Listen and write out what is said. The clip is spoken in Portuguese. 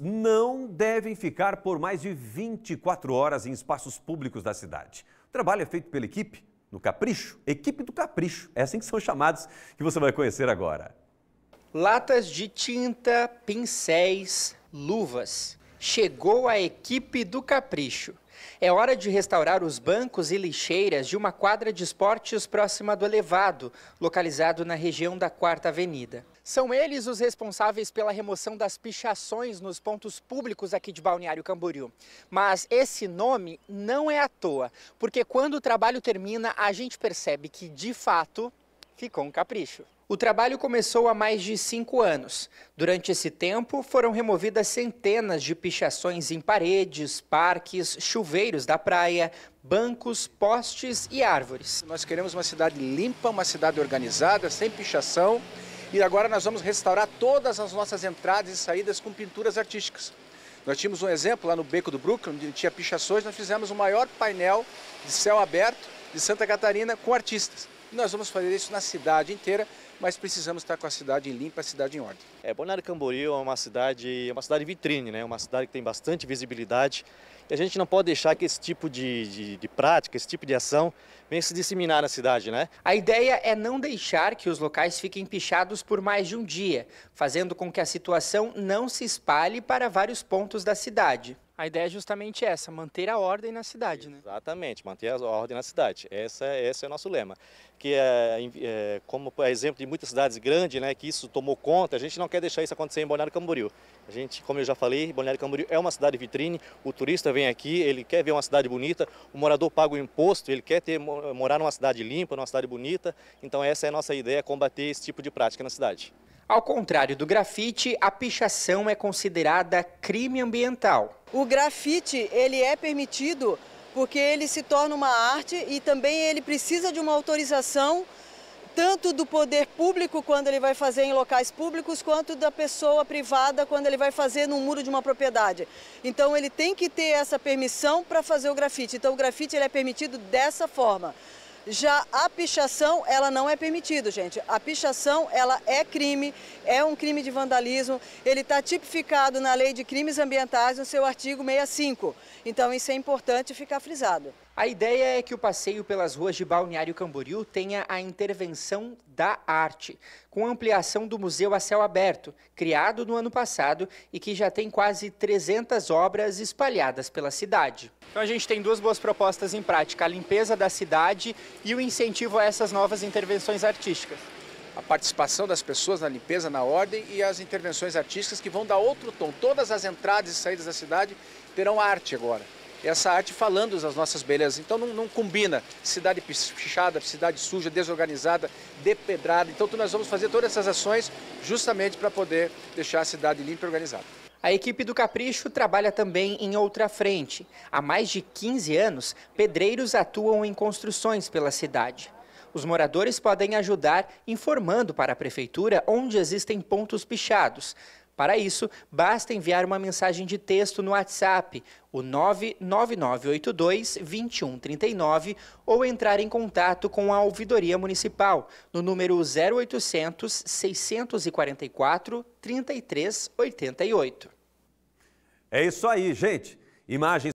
não devem ficar por mais de 24 horas em espaços públicos da cidade. O trabalho é feito pela equipe no Capricho, equipe do Capricho, é assim que são chamados, que você vai conhecer agora. Latas de tinta, pincéis, luvas. Chegou a equipe do Capricho. É hora de restaurar os bancos e lixeiras de uma quadra de esportes próxima do elevado, localizado na região da Quarta Avenida. São eles os responsáveis pela remoção das pichações nos pontos públicos aqui de Balneário Camboriú. Mas esse nome não é à toa, porque quando o trabalho termina, a gente percebe que, de fato, ficou um capricho. O trabalho começou há mais de cinco anos. Durante esse tempo, foram removidas centenas de pichações em paredes, parques, chuveiros da praia, bancos, postes e árvores. Nós queremos uma cidade limpa, uma cidade organizada, sem pichação e agora nós vamos restaurar todas as nossas entradas e saídas com pinturas artísticas. Nós tínhamos um exemplo lá no Beco do Brooklyn, onde tinha pichações, nós fizemos o maior painel de céu aberto de Santa Catarina com artistas. E nós vamos fazer isso na cidade inteira, mas precisamos estar com a cidade limpa, a cidade em ordem. É, Balneário Camboriú é uma cidade, é uma cidade vitrine, né? É uma cidade que tem bastante visibilidade e a gente não pode deixar que esse tipo de, de, de prática, esse tipo de ação venha se disseminar na cidade, né? A ideia é não deixar que os locais fiquem pichados por mais de um dia, fazendo com que a situação não se espalhe para vários pontos da cidade. A ideia é justamente essa, manter a ordem na cidade, né? Exatamente, manter a ordem na cidade. Essa, é, esse é o nosso lema. Que é, é como por exemplo de muitas cidades grandes, né, que isso tomou conta, a gente não quer deixar isso acontecer em Balneário Camboriú. A gente, como eu já falei, Balneário Camboriú é uma cidade vitrine, o turista vem vem aqui, ele quer ver uma cidade bonita, o morador paga o imposto, ele quer ter, morar numa cidade limpa, numa cidade bonita. Então essa é a nossa ideia, combater esse tipo de prática na cidade. Ao contrário do grafite, a pichação é considerada crime ambiental. O grafite, ele é permitido porque ele se torna uma arte e também ele precisa de uma autorização tanto do poder público quando ele vai fazer em locais públicos, quanto da pessoa privada quando ele vai fazer no muro de uma propriedade. Então ele tem que ter essa permissão para fazer o grafite. Então o grafite ele é permitido dessa forma. Já a pichação, ela não é permitida, gente. A pichação, ela é crime, é um crime de vandalismo. Ele está tipificado na Lei de Crimes Ambientais, no seu artigo 65. Então, isso é importante ficar frisado. A ideia é que o passeio pelas ruas de Balneário Camboriú tenha a intervenção da arte, com ampliação do Museu a Céu Aberto, criado no ano passado e que já tem quase 300 obras espalhadas pela cidade. Então a gente tem duas boas propostas em prática, a limpeza da cidade e o incentivo a essas novas intervenções artísticas a participação das pessoas na limpeza, na ordem e as intervenções artísticas que vão dar outro tom. Todas as entradas e saídas da cidade terão arte agora essa arte falando das nossas belezas. Então não, não combina cidade pichada, cidade suja, desorganizada, depedrada. Então nós vamos fazer todas essas ações justamente para poder deixar a cidade limpa e organizada. A equipe do Capricho trabalha também em outra frente. Há mais de 15 anos, pedreiros atuam em construções pela cidade. Os moradores podem ajudar informando para a prefeitura onde existem pontos pichados. Para isso, basta enviar uma mensagem de texto no WhatsApp, o 99982-2139, ou entrar em contato com a Ouvidoria Municipal, no número 0800 644 3388. É isso aí, gente. Imagens